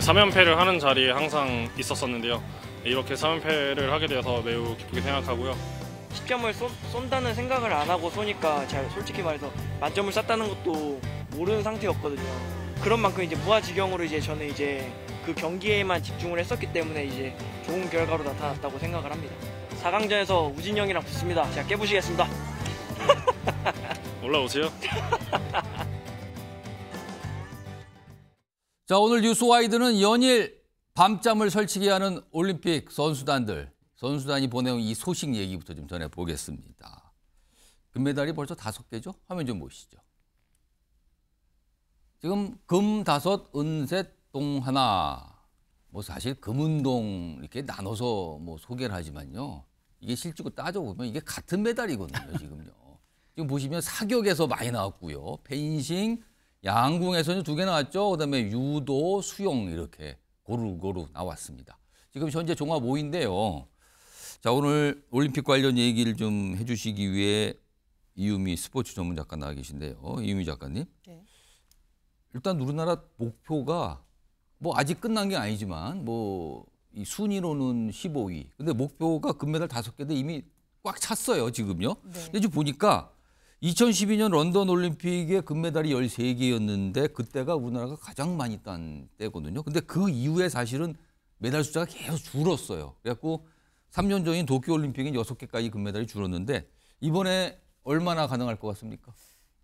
네, 3연패를 하는 자리에 항상 있었었는데요. 네, 이렇게 3연패를 하게 되어서 매우 기쁘게 생각하고요. 10점을 쏜, 쏜다는 생각을 안 하고 쏘니까 잘 솔직히 말해서 만점을 쐈다는 것도 모르는 상태였거든요. 그런 만큼 이제 무아지경으로 이제 저는 이제 그 경기에만 집중을 했었기 때문에 이제 좋은 결과로 나타났다고 생각을 합니다. 4강전에서 우진 영이랑 붙습니다. 제가 깨부시겠습니다. 올라오세요. 자, 오늘 뉴스와이드는 연일 밤잠을 설치게 하는 올림픽 선수단들, 선수단이 보내온 이 소식 얘기부터 좀 전해보겠습니다. 금메달이 벌써 다섯 개죠? 화면 좀 보시죠. 지금 금 다섯, 은셋, 동 하나. 뭐 사실 금은동 이렇게 나눠서 뭐 소개를 하지만요. 이게 실제로 따져보면 이게 같은 메달이거든요, 지금요. 지금 보시면 사격에서 많이 나왔고요. 펜싱, 양궁에서는 두 개 나왔죠. 그다음에 유도, 수영 이렇게 고루고루 나왔습니다. 지금 현재 종합 5인데요. 자 오늘 올림픽 관련 얘기를 좀 해주시기 위해 이유미 스포츠 전문 작가 나와 계신데요. 이유미 작가님. 네. 일단 우리나라 목표가 뭐 아직 끝난 게 아니지만 뭐 이 순위로는 15위. 근데 목표가 금메달 다섯 개인데 이미 꽉 찼어요 지금요. 네. 근데 지금 보니까 2012년 런던 올림픽의 금메달이 13개였는데 그때가 우리나라가 가장 많이 딴 때거든요. 근데 그 이후에 사실은 메달 숫자가 계속 줄었어요. 그래갖고 3년 전인 도쿄 올림픽은 6개까지 금메달이 줄었는데 이번에 얼마나 가능할 것 같습니까?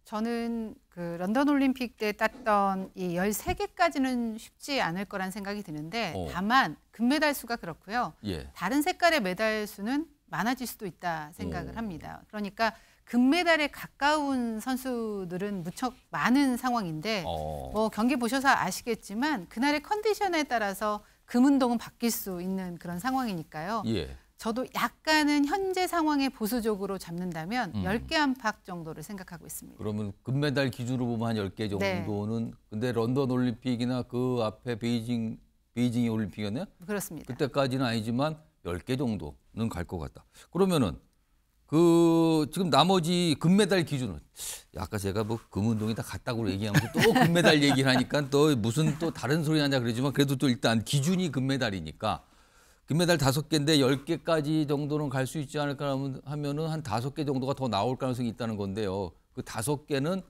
저는 그 런던 올림픽 때 땄던 이 13개까지는 쉽지 않을 거란 생각이 드는데 어. 다만 금메달 수가 그렇고요. 예. 다른 색깔의 메달 수는 많아질 수도 있다 생각을 오. 합니다. 그러니까 금메달에 가까운 선수들은 무척 많은 상황인데 어. 뭐 경기 보셔서 아시겠지만 그날의 컨디션에 따라서 금운동은 바뀔 수 있는 그런 상황이니까요. 예. 저도 약간은 현재 상황에 보수적으로 잡는다면 음. 10개 안팎 정도를 생각하고 있습니다. 그러면 금메달 기준으로 보면 한 10개 정도는 네. 근데 런던 올림픽이나 그 앞에 베이징 베이징 올림픽이었나요? 그렇습니다. 그때까지는 아니지만 10개 정도는 갈 것 같다. 그러면은 그 지금 나머지 금메달 기준은 아까 제가 뭐 금운동이 다갔다고 얘기하면서 또 금메달 얘기를 하니까 또 무슨 또 다른 소리 하냐 그러지만 그래도 또 일단 기준이 금메달이니까 금메달 다섯 개인데 열 개까지 정도는 갈 수 있지 않을까 하면은 한 다섯 개 정도가 더 나올 가능성이 있다는 건데요. 그 다섯 개는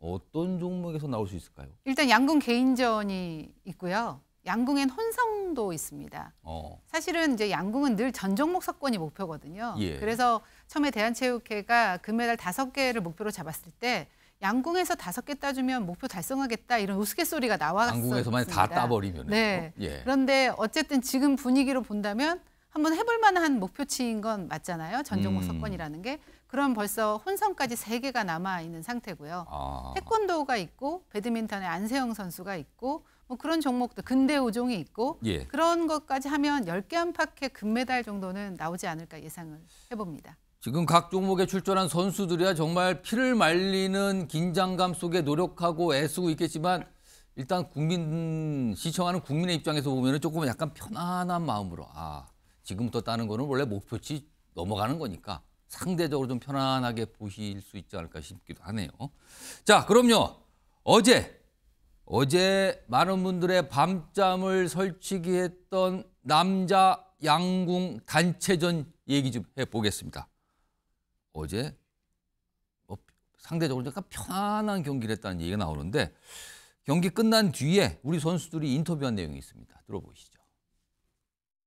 어떤 종목에서 나올 수 있을까요? 일단 양궁 개인전이 있고요. 양궁엔 혼성도 있습니다. 어. 사실은 이제 양궁은 늘전 종목 석권이 목표거든요. 예. 그래서 처음에 대한체육회가 금메달 다섯 개를 목표로 잡았을 때 양궁에서 다섯 개 따주면 목표 달성하겠다 이런 우스갯소리가 나왔었습니다. 양궁에서만 다 따버리면. 네. 예. 그런데 어쨌든 지금 분위기로 본다면 한번 해볼 만한 목표치인 건 맞잖아요. 전 종목 음. 석권이라는 게. 그럼 벌써 혼성까지 세개가 남아있는 상태고요. 아. 태권도가 있고 배드민턴의 안세영 선수가 있고 뭐 그런 종목도 근대 오종이 있고 예. 그런 것까지 하면 1 0개 안팎의 금메달 정도는 나오지 않을까 예상을 해봅니다. 지금 각 종목에 출전한 선수들이야 정말 피를 말리는 긴장감 속에 노력하고 애쓰고 있겠지만 일단 국민 시청하는 국민의 입장에서 보면 조금 약간 편안한 마음으로 아 지금부터 따는 거는 원래 목표치 넘어가는 거니까 상대적으로 좀 편안하게 보실 수 있지 않을까 싶기도 하네요. 자 그럼요 어제 어제 많은 분들의 밤잠을 설치기 했던 남자 양궁 단체전 얘기 좀 해보겠습니다. 어제 뭐 상대적으로 약간 편안한 경기를 했다는 얘기가 나오는데 경기 끝난 뒤에 우리 선수들이 인터뷰한 내용이 있습니다. 들어보시죠.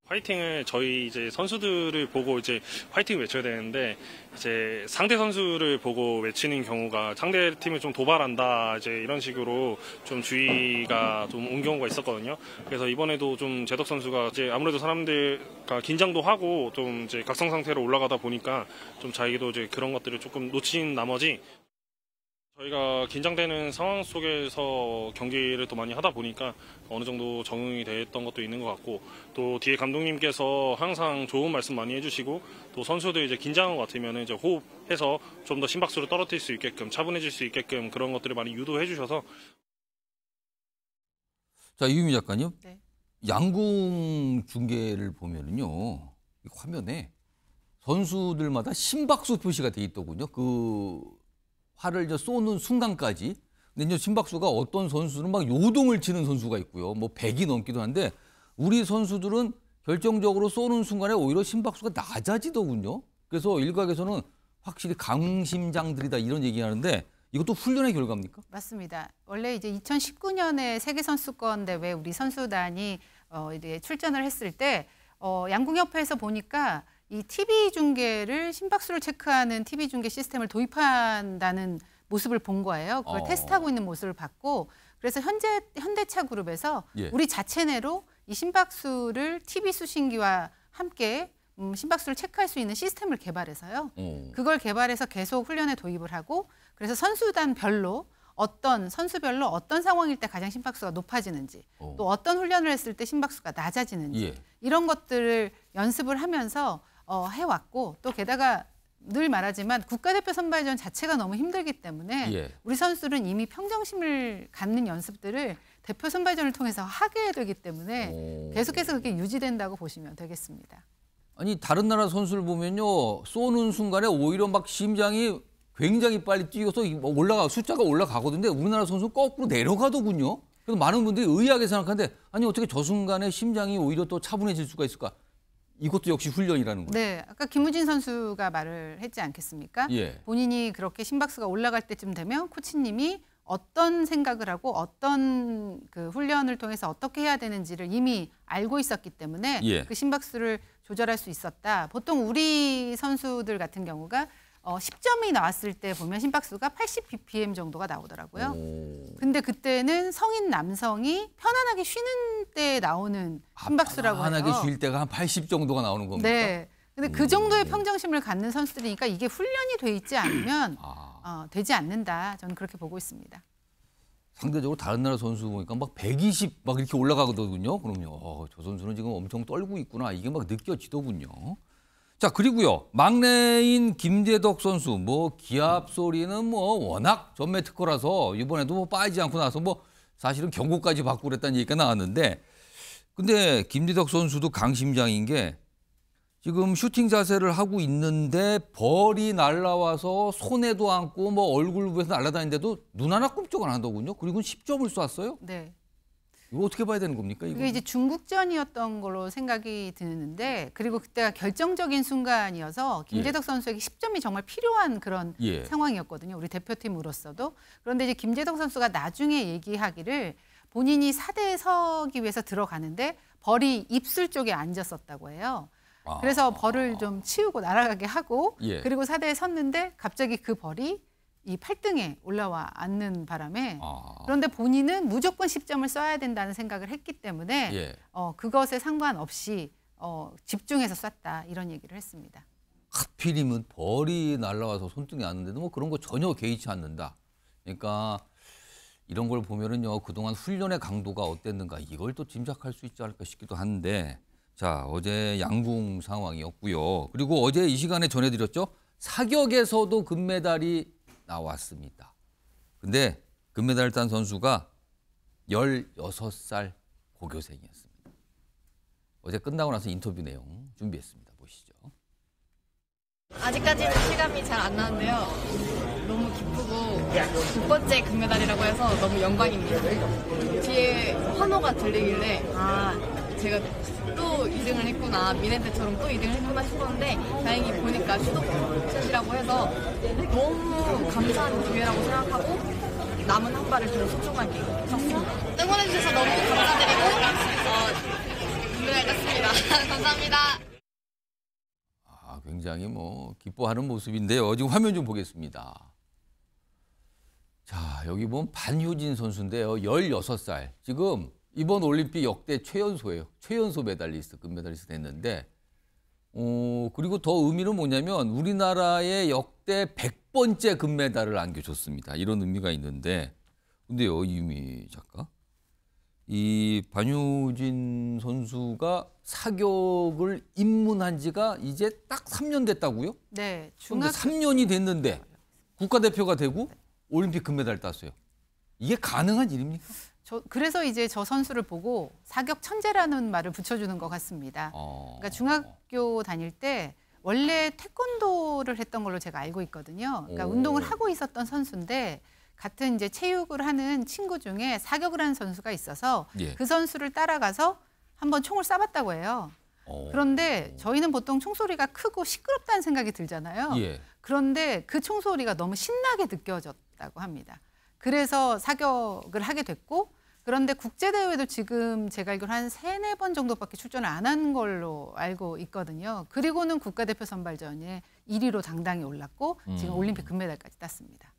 화이팅을 저희 이제 선수들을 보고 이제 화이팅 외쳐야 되는데 이제 상대 선수를 보고 외치는 경우가 상대 팀을 좀 도발한다 이제 이런 식으로 좀 주의가 좀 온 경우가 있었거든요. 그래서 이번에도 좀 제덕 선수가 이제 아무래도 사람들과 긴장도 하고 좀 이제 각성 상태로 올라가다 보니까 좀 자기도 이제 그런 것들을 조금 놓친 나머지 저희가 긴장되는 상황 속에서 경기를 또 많이 하다 보니까 어느 정도 적응이 됐던 것도 있는 것 같고 또 뒤에 감독님께서 항상 좋은 말씀 많이 해주시고 또 선수들 이제 긴장한 것 같으면 이제 호흡해서 좀 더 심박수를 떨어뜨릴 수 있게끔 차분해질 수 있게끔 그런 것들을 많이 유도해 주셔서 자 이유미 작가님 네. 양궁 중계를 보면은요 화면에 선수들마다 심박수 표시가 돼 있더군요 그 화를 저 쏘는 순간까지. 근데 이제 심박수가 어떤 선수는 막 요동을 치는 선수가 있고요. 뭐 100이 넘기도 한데 우리 선수들은 결정적으로 쏘는 순간에 오히려 심박수가 낮아지더군요. 그래서 일각에서는 확실히 강심장들이다 이런 얘기하는데 이것도 훈련의 결과입니까? 맞습니다. 원래 이제 2019년에 세계 선수권 대회 우리 선수단이 어 이제 출전을 했을 때 어, 양궁협회에서 보니까 이 TV 중계를 심박수를 체크하는 TV 중계 시스템을 도입한다는 모습을 본 거예요. 그걸 어. 테스트하고 있는 모습을 봤고 그래서 현재 현대차 그룹에서 예. 우리 자체 내로 이 심박수를 TV 수신기와 함께 음, 심박수를 체크할 수 있는 시스템을 개발해서요. 오. 어. 그걸 개발해서 계속 훈련에 도입을 하고 그래서 선수단별로 어떤 선수별로 어떤 상황일 때 가장 심박수가 높아지는지 오. 어. 또 어떤 훈련을 했을 때 심박수가 낮아지는지 예. 이런 것들을 연습을 하면서 어, 해왔고 또 게다가 늘 말하지만 국가대표 선발전 자체가 너무 힘들기 때문에 예. 우리 선수들은 이미 평정심을 갖는 연습들을 대표 선발전을 통해서 하게 되기 때문에 오. 계속해서 그게 유지된다고 보시면 되겠습니다. 아니 다른 나라 선수를 보면요 쏘는 순간에 오히려 막 심장이 굉장히 빨리 뛰어서 뭐 올라가 숫자가 올라가거든요. 우리나라 선수 거꾸로 내려가더군요. 그래서 많은 분들이 의아하게 생각하는데 아니 어떻게 저 순간에 심장이 오히려 또 차분해질 수가 있을까? 이것도 역시 훈련이라는 거예요. 네, 아까 김우진 선수가 말을 했지 않겠습니까? 예. 본인이 그렇게 심박수가 올라갈 때쯤 되면 코치님이 어떤 생각을 하고 어떤 그 훈련을 통해서 어떻게 해야 되는지를 이미 알고 있었기 때문에 예. 그 심박수를 조절할 수 있었다. 보통 우리 선수들 같은 경우가 어, 10점이 나왔을 때 보면 심박수가 80bpm 정도가 나오더라고요. 근데 그때는 성인 남성이 편안하게 쉬는 때 나오는 아, 심박수라고 하게 해요. 편안하게 쉴 때가 한 80 정도가 나오는 겁니까? 네. 근데 그 정도의 평정심을 갖는 선수들이니까 이게 훈련이 돼 있지 않으면 아. 어, 되지 않는다. 저는 그렇게 보고 있습니다. 상대적으로 다른 나라 선수 보니까 막 120 막 이렇게 올라가거든요. 그럼요. 어, 저 선수는 지금 엄청 떨고 있구나. 이게 막 느껴지더군요. 자 그리고요 막내인 김재덕 선수 뭐 기합 소리는 뭐 워낙 전매 특허라서 이번에도 뭐 빠지지 않고 나서 뭐 사실은 경고까지 받고 그랬다는 얘기가 나왔는데 근데 김재덕 선수도 강심장인 게 지금 슈팅 자세를 하고 있는데 벌이 날라와서 손에도 안고 뭐 얼굴 부에서 날아다니는데도 눈 하나 꿈쩍 안 하더군요. 그리고 10점을 쐈어요. 네. 이거 어떻게 봐야 되는 겁니까? 이거? 이게 이제 중국전이었던 걸로 생각이 드는데 그리고 그때가 결정적인 순간이어서 김재덕 예. 선수에게 10점이 정말 필요한 그런 예. 상황이었거든요. 우리 대표팀으로서도. 그런데 이제 김재덕 선수가 나중에 얘기하기를 본인이 사대에 서기 위해서 들어가는데 벌이 입술 쪽에 앉았었다고 해요. 그래서 아. 벌을 좀 치우고 날아가게 하고 예. 그리고 사대에 섰는데 갑자기 그 벌이 이 8등에 올라와 앉는 바람에 아. 그런데 본인은 무조건 10점을 써야 된다는 생각을 했기 때문에 예. 어, 그것에 상관없이 어, 집중해서 쐈다 이런 얘기를 했습니다. 하필이면 벌이 날라와서 손등에 앉는데도 뭐 그런 거 전혀 개의치 않는다. 그러니까 이런 걸 보면은요 그동안 훈련의 강도가 어땠는가 이걸 또 짐작할 수 있지 않을까 싶기도 한데 자 어제 양궁 상황이었고요. 그리고 어제 이 시간에 전해드렸죠 사격에서도 금메달이 나왔습니다. 근데 금메달을 딴 선수가 16살 고교생이었습니다. 어제 끝나고 나서 인터뷰 내용 준비했습니다. 보시죠. 아직까지는 실감이 잘 안 나는데요. 너무 기쁘고 두 번째 금메달이라고 해서 너무 영광입니다. 뒤에 환호가 들리길래 아 제가 또 2등을 했구나 미네 때처럼 또 2등을 했구나 싶었는데 다행히 보니까 수도권이라고 해서 너무 감사한 기회라고 생각하고 남은 한 발을 더 소중하게 접고 응원해주셔서 너무 감사드리고 감사합니다 어, 감사합니다 아, 굉장히 뭐 기뻐하는 모습인데요 지금 화면 좀 보겠습니다 자, 여기 보면 반효진 선수인데요. 16살. 지금 이번 올림픽 역대 최연소예요. 최연소 메달리스트, 금메달리스트 됐는데 어, 그리고 더 의미는 뭐냐면 우리나라의 역대 100번째 금메달을 안겨줬습니다. 이런 의미가 있는데 근데요, 이미 작가. 이 반효진 선수가 사격을 입문한 지가 이제 딱 3년 됐다고요? 네. 중학... 3년이 됐는데 네. 국가대표가 되고 올림픽 금메달 을 땄어요. 이게 가능한 일입니까? 저, 그래서 이제 저 선수를 보고 사격 천재라는 말을 붙여주는 것 같습니다. 어... 그러니까 중학교 다닐 때 원래 태권도를 했던 걸로 제가 알고 있거든요. 그러니까 오... 운동을 하고 있었던 선수인데 같은 이제 체육을 하는 친구 중에 사격을 하는 선수가 있어서 예. 그 선수를 따라가서 한번 총을 쏴봤다고 해요. 어. 그런데 저희는 보통 총소리가 크고 시끄럽다는 생각이 들잖아요. 예. 그런데 그 총소리가 너무 신나게 느껴졌다고 합니다. 그래서 사격을 하게 됐고 그런데 국제대회도 지금 제가 알기로 한 세네 번 정도밖에 출전을 안 한 걸로 알고 있거든요. 그리고는 국가대표 선발전에 1위로 당당히 올랐고 음. 지금 올림픽 금메달까지 땄습니다.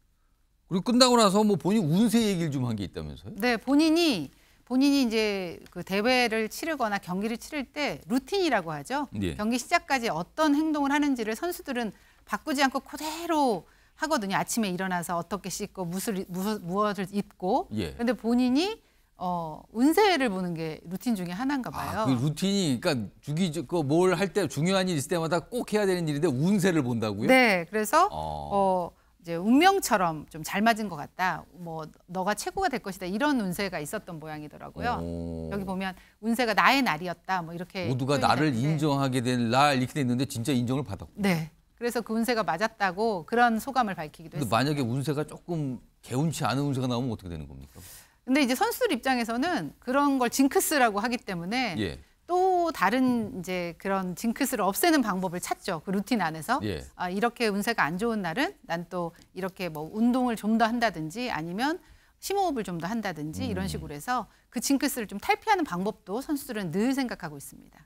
그리고 끝나고 나서 뭐 본인 운세 얘기를 좀 한 게 있다면서요? 네, 본인이 본인이 이제 그 대회를 치르거나 경기를 치를 때 루틴이라고 하죠. 예. 경기 시작까지 어떤 행동을 하는지를 선수들은 바꾸지 않고 그대로 하거든요. 아침에 일어나서 어떻게 씻고 무엇을, 무엇을 입고. 예. 그런데 본인이 어, 운세를 보는 게 루틴 중에 하나인가 봐요. 아, 그 루틴이 그러니까 주기 그뭘 할 때 중요한 일 있을 때마다 꼭 해야 되는 일인데 운세를 본다고요? 네, 그래서 어. 어 이제 운명처럼 좀 잘 맞은 것 같다. 뭐 너가 최고가 될 것이다. 이런 운세가 있었던 모양이더라고요. 오. 여기 보면 운세가 나의 날이었다. 뭐 이렇게 모두가 나를 되는데. 인정하게 된 날 이렇게 돼 있는데 진짜 인정을 받았고. 네. 그래서 그 운세가 맞았다고 그런 소감을 밝히기도 했어요. 만약에 운세가 조금 개운치 않은 운세가 나오면 어떻게 되는 겁니까? 근데 이제 선수들 입장에서는 그런 걸 징크스라고 하기 때문에 예. 또 다른 이제 그런 징크스를 없애는 방법을 찾죠. 그 루틴 안에서. 예. 아, 이렇게 운세가 안 좋은 날은 난 또 이렇게 뭐 운동을 좀 더 한다든지 아니면 심호흡을 좀 더 한다든지 음. 이런 식으로 해서 그 징크스를 좀 탈피하는 방법도 선수들은 늘 생각하고 있습니다.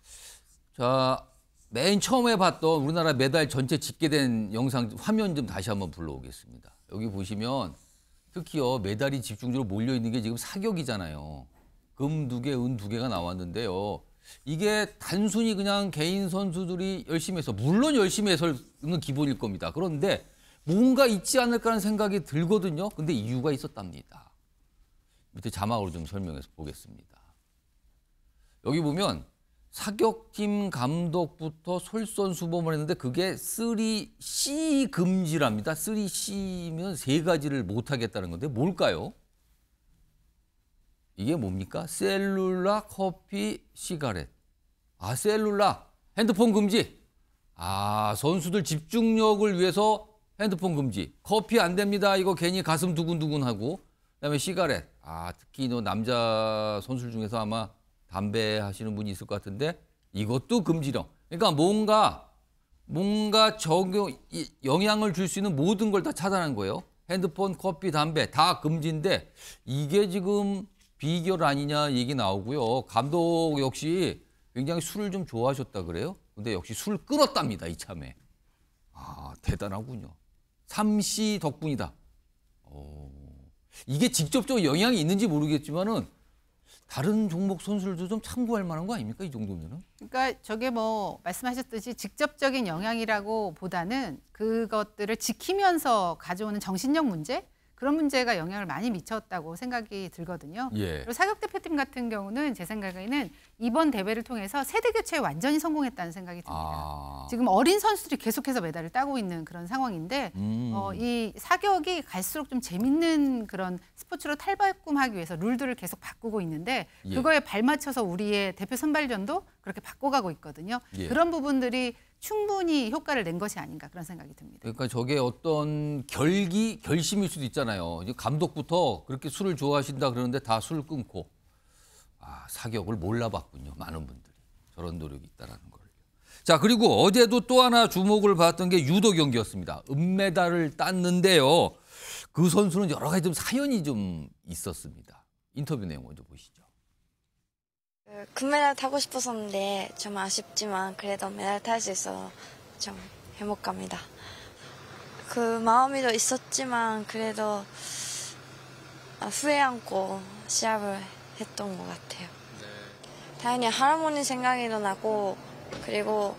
자, 맨 처음에 봤던 우리나라 메달 전체 집계된 영상 화면 좀 다시 한번 불러오겠습니다. 여기 보시면 특히요 어, 메달이 집중적으로 몰려 있는 게 지금 사격이잖아요. 금 두 개, 은 두 개가 나왔는데요. 이게 단순히 그냥 개인 선수들이 열심히 해서 물론 열심히 해서는 기본일 겁니다. 그런데 뭔가 있지 않을까라는 생각이 들거든요. 근데 이유가 있었답니다. 밑에 자막으로 좀 설명해서 보겠습니다. 여기 보면 사격팀 감독부터 솔선수범을 했는데 그게 3C 금지랍니다. 3C면 세 가지를 못 하겠다는 건데 뭘까요? 이게 뭡니까? 셀룰라, 커피, 시가렛. 아, 셀룰라. 핸드폰 금지. 아, 선수들 집중력을 위해서 핸드폰 금지. 커피 안 됩니다. 이거 괜히 가슴 두근두근하고. 그다음에 시가렛. 아, 특히 너 남자 선수 중에서 아마 담배 하시는 분이 있을 것 같은데 이것도 금지령. 그러니까 뭔가 뭔가 적용 영향을 줄 수 있는 모든 걸 다 차단한 거예요. 핸드폰, 커피, 담배 다 금지인데 이게 지금 비결 아니냐 얘기 나오고요. 감독 역시 굉장히 술을 좀 좋아하셨다 그래요. 근데 역시 술 끊었답니다. 이참에. 아, 대단하군요. 삼시 덕분이다. 오, 이게 직접적 영향이 있는지 모르겠지만은 다른 종목 선수들도 좀 참고할 만한 거 아닙니까? 이 정도면은? 그러니까 저게 뭐 말씀하셨듯이 직접적인 영향이라고 보다는 그것들을 지키면서 가져오는 정신력 문제? 그런 문제가 영향을 많이 미쳤다고 생각이 들거든요. 예. 그리고 사격 대표팀 같은 경우는 제 생각에는 이번 대회를 통해서 세대 교체에 완전히 성공했다는 생각이 듭니다. 아. 지금 어린 선수들이 계속해서 메달을 따고 있는 그런 상황인데 음. 어, 이 사격이 갈수록 좀 재밌는 그런 스포츠로 탈바꿈하기 위해서 룰들을 계속 바꾸고 있는데 예. 그거에 발맞춰서 우리의 대표 선발전도 그렇게 바꿔가고 있거든요. 예. 그런 부분들이 충분히 효과를 낸 것이 아닌가 그런 생각이 듭니다. 그러니까 저게 어떤 결기 결심일 수도 있잖아요. 감독부터 그렇게 술을 좋아하신다 그러는데 다 술 끊고 아, 사격을 몰라봤군요. 많은 분들이 저런 노력이 있다는 걸. 자 그리고 어제도 또 하나 주목을 받았던 게 유도 경기였습니다. 은메달을 땄는데요. 그 선수는 여러 가지 좀 사연이 좀 있었습니다. 인터뷰 내용 먼저 보시죠. 금메달 타고 싶었었는데 좀 아쉽지만 그래도 메달 탈 수 있어서 좀 행복합니다. 그 마음이 좀 있었지만 그래도 아, 후회 않고 시합을 했던 것 같아요. 네. 당연히 할머니 생각이도 나고 그리고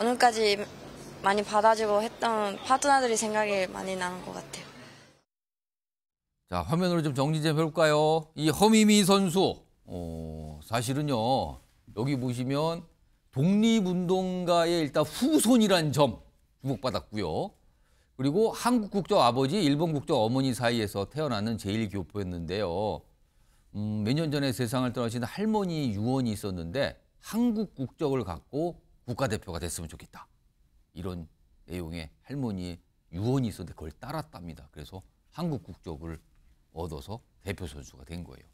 오늘까지 많이 받아주고 했던 파트너들이 생각이 많이 나는 것 같아요. 자 화면으로 좀 정리 좀 해볼까요? 이 허미미 선수 어, 사실은요. 여기 보시면 독립운동가의 일단 후손이란 점 주목받았고요. 그리고 한국 국적 아버지, 일본 국적 어머니 사이에서 태어나는 제1교포였는데요. 음, 몇 년 전에 세상을 떠나신 할머니 유언이 있었는데 한국 국적을 갖고 국가대표가 됐으면 좋겠다. 이런 내용의 할머니의 유언이 있었는데 그걸 따랐답니다. 그래서 한국 국적을 얻어서 대표 선수가 된 거예요.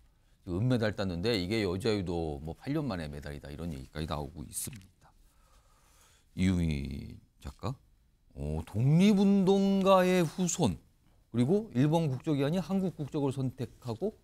그 은메달 땄는데 이게 여자유도 뭐 8년 만에 메달이다 이런 얘기까지 나오고 있습니다. 이유미 작가. 어, 독립운동가의 후손 그리고 일본 국적이 아닌 한국 국적을 선택하고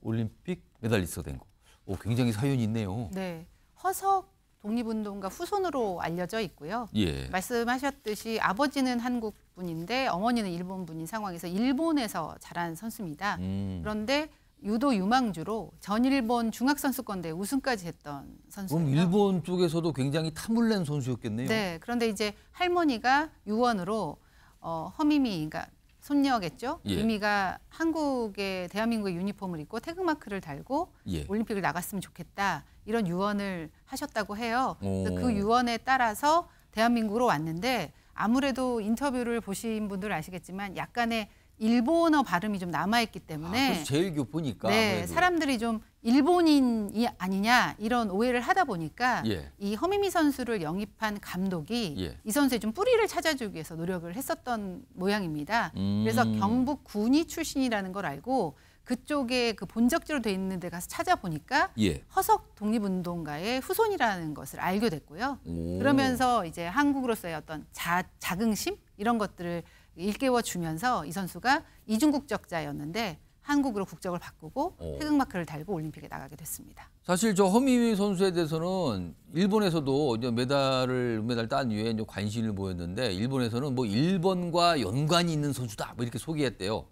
올림픽 메달리스트가 된 거. 오, 굉장히 사연이 있네요. 네. 허석 독립운동가 후손으로 알려져 있고요. 예. 말씀하셨듯이 아버지는 한국 분인데 어머니는 일본 분인 상황에서 일본에서 자란 선수입니다. 음. 그런데 유도 유망주로 전일본 중학선수권대 우승까지 했던 선수. 그럼 일본 쪽에서도 굉장히 탐을 낸 선수였겠네요. 네, 그런데 이제 할머니가 유언으로 어, 허미미, 그러니까 손녀겠죠. 예. 미미가 한국의 대한민국의 유니폼을 입고 태극마크를 달고 예. 올림픽을 나갔으면 좋겠다 이런 유언을 하셨다고 해요. 그 유언에 따라서 대한민국으로 왔는데 아무래도 인터뷰를 보신 분들 아시겠지만 약간의 일본어 발음이 좀 남아있기 때문에 아, 제일 교포니까 네, 사람들이 좀 일본인이 아니냐 이런 오해를 하다 보니까 예. 이 허미미 선수를 영입한 감독이 예. 이 선수의 좀 뿌리를 찾아주기 위해서 노력을 했었던 모양입니다. 음. 그래서 경북 군이 출신이라는 걸 알고 그쪽에 그 본적지로 돼 있는 데 가서 찾아보니까 예. 허석 독립운동가의 후손이라는 것을 알게 됐고요. 오. 그러면서 이제 한국으로서의 어떤 자, 자긍심 이런 것들을 일깨워 주면서 이 선수가 이중 국적자였는데 한국으로 국적을 바꾸고 태극 어. 마크를 달고 올림픽에 나가게 됐습니다. 사실 저 허미위 선수에 대해서는 일본에서도 이제 메달을 메달딴 이후에 이제 관심을 보였는데 일본에서는 뭐 일본과 연관이 있는 선수다 뭐 이렇게 소개했대요.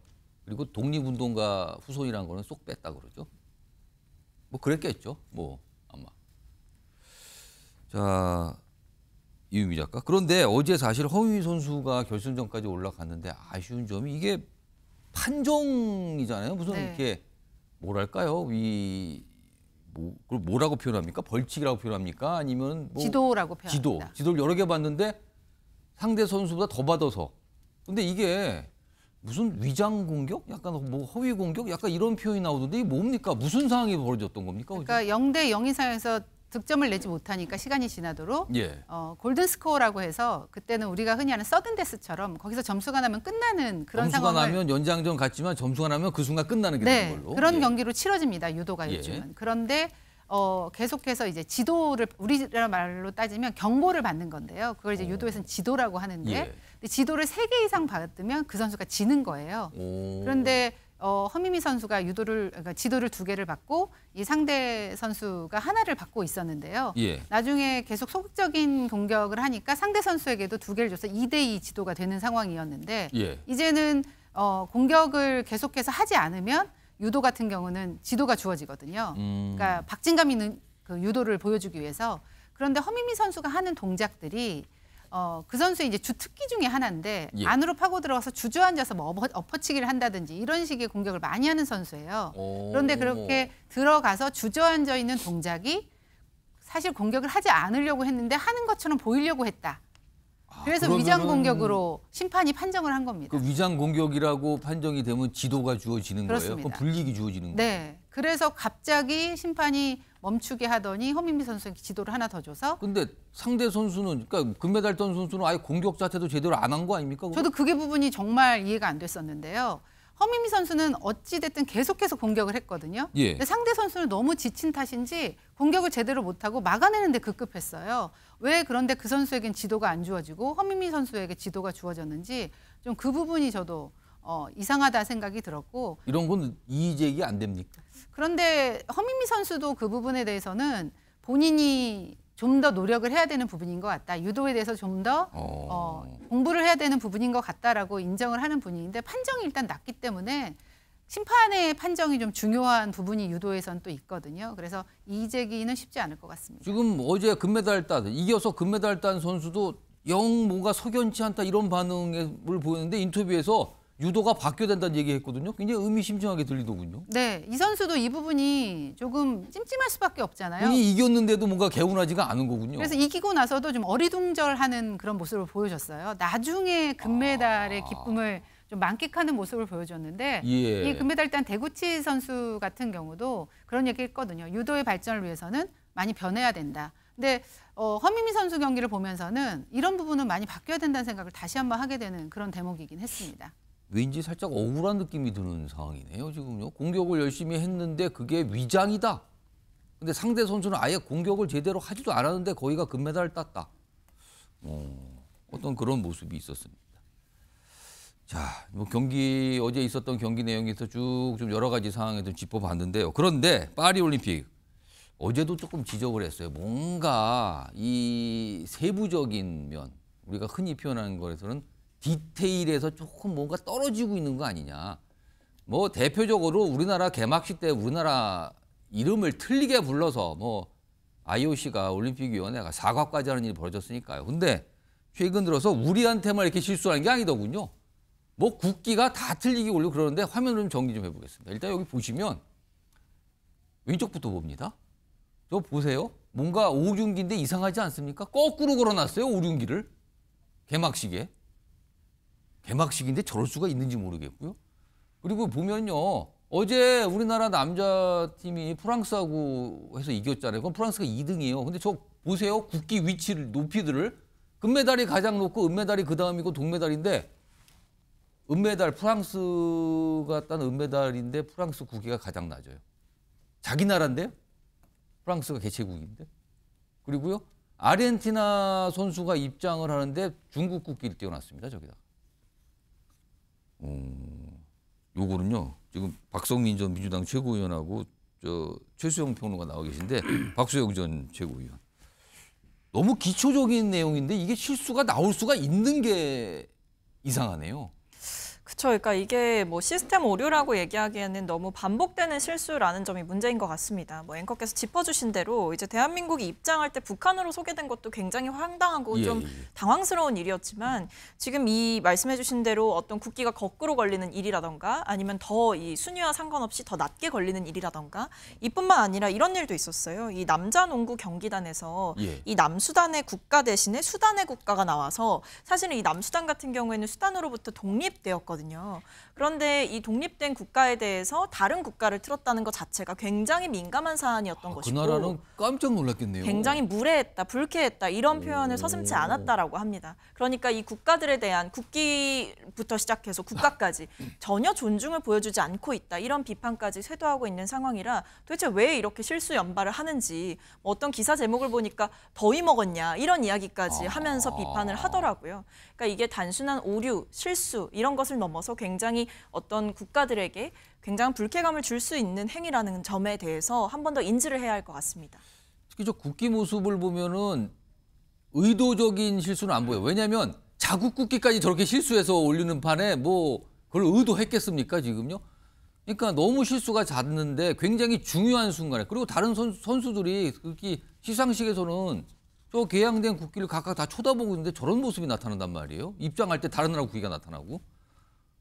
그리고 독립운동가 후손이라는 거는 쏙 뺐다 그러죠. 뭐 그랬겠죠. 뭐 아마. 자 이유미 작가. 그런데 어제 사실 허위 선수가 결승전까지 올라갔는데 아쉬운 점이 이게 판정이잖아요. 무슨 네. 이렇게 뭐랄까요? 이 뭐, 그걸 뭐라고 표현합니까? 벌칙이라고 표현합니까? 아니면 뭐 지도라고 표현. 지도. 지도를 여러 개 봤는데 상대 선수보다 더 받아서. 근데 이게 무슨 위장 공격? 약간 뭐 허위 공격? 약간 이런 표현이 나오던데 이게 뭡니까? 무슨 상황이 벌어졌던 겁니까? 그러니까 0대 0 이상에서 득점을 내지 못하니까 시간이 지나도록 예. 어, 골든 스코어라고 해서 그때는 우리가 흔히 하는 서든 데스처럼 거기서 점수가 나면 끝나는 그런 점수가 상황을 나면 연장전 갔지만 점수가 나면 그 순간 끝나는 게 네, 되는 걸로 그런 예. 경기로 치러집니다 유도가 예. 요즘은 예. 그런데 어, 계속해서 이제 지도를 우리나라 말로 따지면 경고를 받는 건데요 그걸 이제 유도에서는 지도라고 하는데 예. 근데 지도를 세 개 이상 받으면 그 선수가 지는 거예요 오. 그런데 어, 허미미 선수가 유도를 그러니까 지도를 두 개를 받고 이 상대 선수가 하나를 받고 있었는데요. 예. 나중에 계속 소극적인 공격을 하니까 상대 선수에게도 두 개를 줘서 2대2 지도가 되는 상황이었는데 예. 이제는 어, 공격을 계속해서 하지 않으면 유도 같은 경우는 지도가 주어지거든요. 음... 그러니까 박진감 있는 그 유도를 보여주기 위해서 그런데 허미미 선수가 하는 동작들이 어, 그 선수의 이제 주특기 중에 하나인데 예. 안으로 파고 들어가서 주저앉아서 뭐 엎어, 치기를 한다든지 이런 식의 공격을 많이 하는 선수예요. 오. 그런데 그렇게 들어가서 주저앉아 있는 동작이 사실 공격을 하지 않으려고 했는데 하는 것처럼 보이려고 했다. 아, 그래서 위장 공격으로 심판이 판정을 한 겁니다. 그 위장 공격이라고 판정이 되면 지도가 주어지는 그렇습니다. 거예요? 그럼 불리기 주어지는 네. 거예요? 네. 그래서 갑자기 심판이 멈추게 하더니 허민미 선수에게 지도를 하나 더 줘서 근데 상대 선수는 그러니까 금메달 던 선수는 아예 공격 자체도 제대로 안 한 거 아닙니까? 저도 그게 부분이 정말 이해가 안 됐었는데요. 허민미 선수는 어찌됐든 계속해서 공격을 했거든요. 예. 근데 상대 선수는 너무 지친 탓인지 공격을 제대로 못하고 막아내는데 급급했어요. 왜 그런데 그 선수에겐 지도가 안 주어지고 허민미 선수에게 지도가 주어졌는지 좀 그 부분이 저도 어, 이상하다 생각이 들었고 이런 건 이의제기 안 됩니까? 그런데 허민미 선수도 그 부분에 대해서는 본인이 좀 더 노력을 해야 되는 부분인 것 같다. 유도에 대해서 좀 더 어. 어, 공부를 해야 되는 부분인 것 같다라고 인정을 하는 분인데 판정이 일단 낮기 때문에 심판의 판정이 좀 중요한 부분이 유도에선 또 있거든요. 그래서 이의제기는 쉽지 않을 것 같습니다. 지금 어제 금메달 딴 이겨서 금메달 딴 선수도 영 뭔가 석연치 않다 이런 반응을 보였는데 인터뷰에서 유도가 바뀌어된다는 얘기했거든요. 굉장히 의미심장하게 들리더군요. 네, 이 선수도 이 부분이 조금 찜찜할 수밖에 없잖아요. 이 이겼는데도 뭔가 개운하지가 않은 거군요. 그래서 이기고 나서도 좀 어리둥절하는 그런 모습을 보여줬어요. 나중에 금메달의 아... 기쁨을 좀 만끽하는 모습을 보여줬는데 예. 이 금메달 일단 대구치 선수 같은 경우도 그런 얘기했거든요. 유도의 발전을 위해서는 많이 변해야 된다. 근데 어, 허민미 선수 경기를 보면서는 이런 부분은 많이 바뀌어야 된다는 생각을 다시 한번 하게 되는 그런 대목이긴 했습니다. 왠지 살짝 억울한 느낌이 드는 상황이네요, 지금요. 공격을 열심히 했는데 그게 위장이다. 근데 상대 선수는 아예 공격을 제대로 하지도 않았는데 거기가 금메달을 땄다. 어, 어떤 그런 모습이 있었습니다. 자, 뭐 경기 어제 있었던 경기 내용에서 쭉 좀 여러 가지 상황에 좀 짚어봤는데요. 그런데 파리 올림픽 어제도 조금 지적을 했어요. 뭔가 이 세부적인 면 우리가 흔히 표현하는 거에서는 디테일에서 조금 뭔가 떨어지고 있는 거 아니냐. 뭐 대표적으로 우리나라 개막식 때 우리나라 이름을 틀리게 불러서 뭐 IOC가 올림픽위원회가 사과까지 하는 일이 벌어졌으니까요. 근데 최근 들어서 우리한테만 이렇게 실수하는 게 아니더군요. 뭐 국기가 다 틀리게 올리고 그러는데 화면을 좀 정리 좀 해보겠습니다. 일단 여기 보시면 왼쪽부터 봅니다. 저 보세요. 뭔가 오륜기인데 이상하지 않습니까? 거꾸로 걸어놨어요, 오륜기를. 개막식에. 개막식인데 저럴 수가 있는지 모르겠고요. 그리고 보면요. 어제 우리나라 남자팀이 프랑스하고 해서 이겼잖아요. 그럼 프랑스가 2등이에요. 근데 저 보세요. 국기 위치를, 높이들을. 금메달이 가장 높고 은메달이 그 다음이고 동메달인데 은메달, 프랑스가 딴 은메달인데 프랑스 국기가 가장 낮아요. 자기 나라인데요. 프랑스가 개최국인데. 그리고요. 아르헨티나 선수가 입장을 하는데 중국 국기를 띄워놨습니다. 저기다가. 어, 요거는요. 지금 박성민 전 민주당 최고위원하고 저 최수영 평론가 나와 계신데 박수영 전 최고위원. 너무 기초적인 내용인데 이게 실수가 나올 수가 있는 게 이상하네요. 그렇죠. 그러니까 이게 뭐 시스템 오류라고 얘기하기에는 너무 반복되는 실수라는 점이 문제인 것 같습니다. 뭐 앵커께서 짚어주신 대로 이제 대한민국이 입장할 때 북한으로 소개된 것도 굉장히 황당하고 예, 좀 예. 예. 당황스러운 일이었지만 지금 이 말씀해주신 대로 어떤 국기가 거꾸로 걸리는 일이라던가 아니면 더 이 순위와 상관없이 더 낮게 걸리는 일이라던가 이뿐만 아니라 이런 일도 있었어요. 이 남자 농구 경기단에서 예. 이 남수단의 국가 대신에 수단의 국가가 나와서 사실은 이 남수단 같은 경우에는 수단으로부터 독립되었거든요. 거거든요. 그런데 이 독립된 국가에 대해서 다른 국가를 틀었다는 것 자체가 굉장히 민감한 사안이었던 아, 그 것이고 그 나라는 깜짝 놀랐겠네요. 굉장히 무례했다, 불쾌했다 이런 표현을 오. 서슴치 않았다라고 합니다. 그러니까 이 국가들에 대한 국기부터 시작해서 국가까지 전혀 존중을 보여주지 않고 있다 이런 비판까지 쇄도하고 있는 상황이라 도대체 왜 이렇게 실수 연발을 하는지 어떤 기사 제목을 보니까 더위 먹었냐 이런 이야기까지 아. 하면서 비판을 하더라고요. 그러니까 이게 단순한 오류, 실수 이런 것을 넘어서 굉장히 어떤 국가들에게 굉장히 불쾌감을 줄 수 있는 행위라는 점에 대해서 한 번 더 인지를 해야 할 것 같습니다. 특히 저 국기 모습을 보면은 의도적인 실수는 안 보여요. 왜냐하면 자국 국기까지 저렇게 실수해서 올리는 판에 뭐 그걸 의도했겠습니까 지금요? 그러니까 너무 실수가 잦는데 굉장히 중요한 순간에 그리고 다른 선, 선수들이 특히 시상식에서는 저 개양된 국기를 각각 다 쳐다보고 있는데 저런 모습이 나타난단 말이에요. 입장할 때 다른 나라 국기가 나타나고.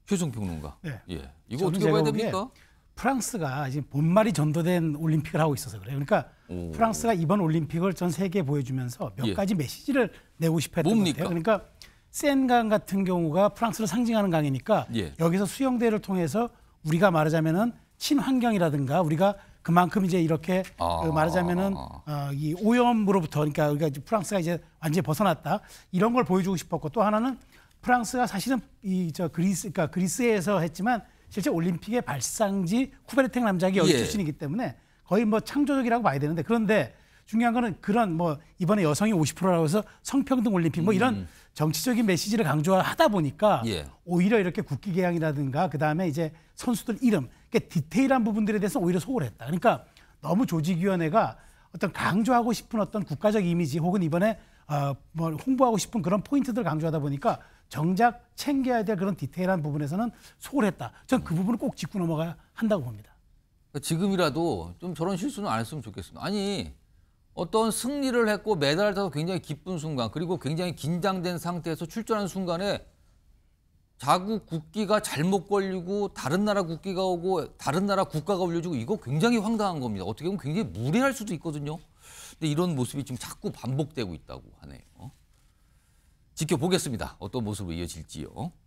최종 평론가. 네. 예. 이거 어떻게 봐야 됩니까? 프랑스가 지금 본말이 전도된 올림픽을 하고 있어서 그래요. 그러니까 오. 프랑스가 이번 올림픽을 전 세계에 보여주면서 몇 예. 가지 메시지를 내고 싶어 했던 뭡니까? 요 그러니까 센강 같은 경우가 프랑스를 상징하는 강이니까 예. 여기서 수영대회를 통해서 우리가 말하자면은 친환경이라든가 우리가 그만큼 이제 이렇게 아, 그 말하자면은 어, 이 오염으로부터 그러니까 우리가 이제 프랑스가 이제 완전히 벗어났다 이런 걸 보여주고 싶었고 또 하나는 프랑스가 사실은 이 저 그리스 그러니까 그리스에서 했지만 실제 올림픽의 발상지 쿠베르탱 남작이 여기 예. 출신이기 때문에 거의 뭐 창조적이라고 봐야 되는데 그런데 중요한 거는 그런 뭐 이번에 여성이 50%라고 해서 성평등 올림픽 뭐 이런 음. 정치적인 메시지를 강조하다 보니까 예. 오히려 이렇게 국기 개항이라든가 그다음에 이제 선수들 이름 그러니까 디테일한 부분들에 대해서 오히려 소홀했다. 그러니까 너무 조직위원회가 어떤 강조하고 싶은 어떤 국가적 이미지 혹은 이번에 어, 뭐 홍보하고 싶은 그런 포인트들을 강조하다 보니까 정작 챙겨야 될 그런 디테일한 부분에서는 소홀했다. 전 그 부분을 꼭 짚고 넘어가야 한다고 봅니다. 그러니까 지금이라도 좀 저런 실수는 안 했으면 좋겠습니다. 아니 어떤 승리를 했고 메달을 따서 굉장히 기쁜 순간 그리고 굉장히 긴장된 상태에서 출전하는 순간에 자국 국기가 잘못 걸리고 다른 나라 국기가 오고 다른 나라 국가가 올려주고 이거 굉장히 황당한 겁니다. 어떻게 보면 굉장히 무례할 수도 있거든요. 근데 이런 모습이 지금 자꾸 반복되고 있다고 하네요. 어? 지켜보겠습니다. 어떤 모습으로 이어질지요.